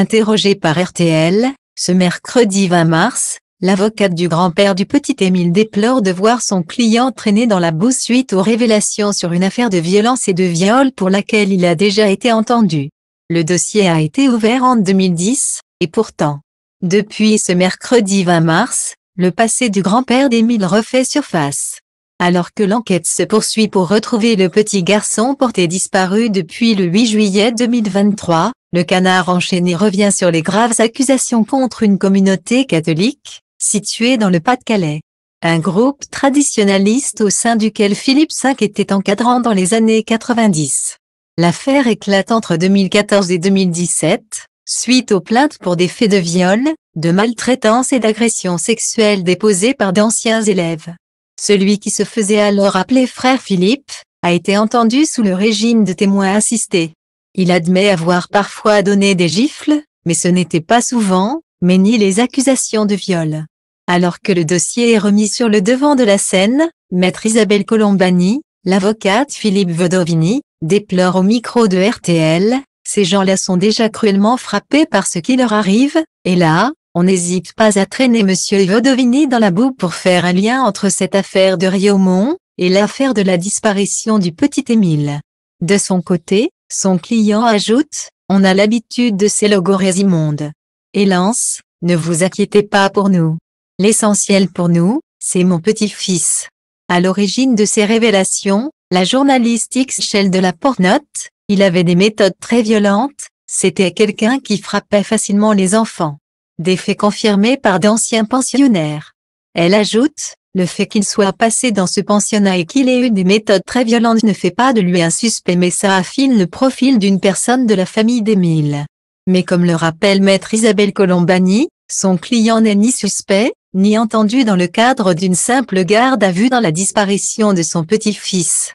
Interrogé par RTL, ce mercredi 20 mars, l'avocate du grand-père du petit Émile déplore de voir son client traîner dans la boue suite aux révélations sur une affaire de violence et de viol pour laquelle il a déjà été entendu. Le dossier a été ouvert en 2010, et pourtant, depuis ce mercredi 20 mars, le passé du grand-père d'Émile refait surface alors que l'enquête se poursuit pour retrouver le petit garçon porté disparu depuis le 8 juillet 2023, le canard enchaîné revient sur les graves accusations contre une communauté catholique, située dans le Pas-de-Calais. Un groupe traditionnaliste au sein duquel Philippe V était encadrant dans les années 90. L'affaire éclate entre 2014 et 2017, suite aux plaintes pour des faits de viol, de maltraitance et d'agression sexuelle déposées par d'anciens élèves. Celui qui se faisait alors appeler frère Philippe, a été entendu sous le régime de témoins assistés. Il admet avoir parfois donné des gifles, mais ce n'était pas souvent, mais ni les accusations de viol. Alors que le dossier est remis sur le devant de la scène, maître Isabelle Colombani, l'avocate Philippe Vodovini, déplore au micro de RTL, ces gens-là sont déjà cruellement frappés par ce qui leur arrive, et là, on n'hésite pas à traîner Monsieur Ivodovini dans la boue pour faire un lien entre cette affaire de Riomont et l'affaire de la disparition du petit Émile. De son côté, son client ajoute, on a l'habitude de ces logorées immondes. Hélas, ne vous inquiétez pas pour nous. L'essentiel pour nous, c'est mon petit-fils. À l'origine de ces révélations, la journaliste X-Shell de la pornote, il avait des méthodes très violentes, c'était quelqu'un qui frappait facilement les enfants. Des faits confirmés par d'anciens pensionnaires. Elle ajoute, le fait qu'il soit passé dans ce pensionnat et qu'il ait eu des méthodes très violentes ne fait pas de lui un suspect mais ça affine le profil d'une personne de la famille d'Emile. Mais comme le rappelle maître Isabelle Colombani, son client n'est ni suspect, ni entendu dans le cadre d'une simple garde à vue dans la disparition de son petit-fils.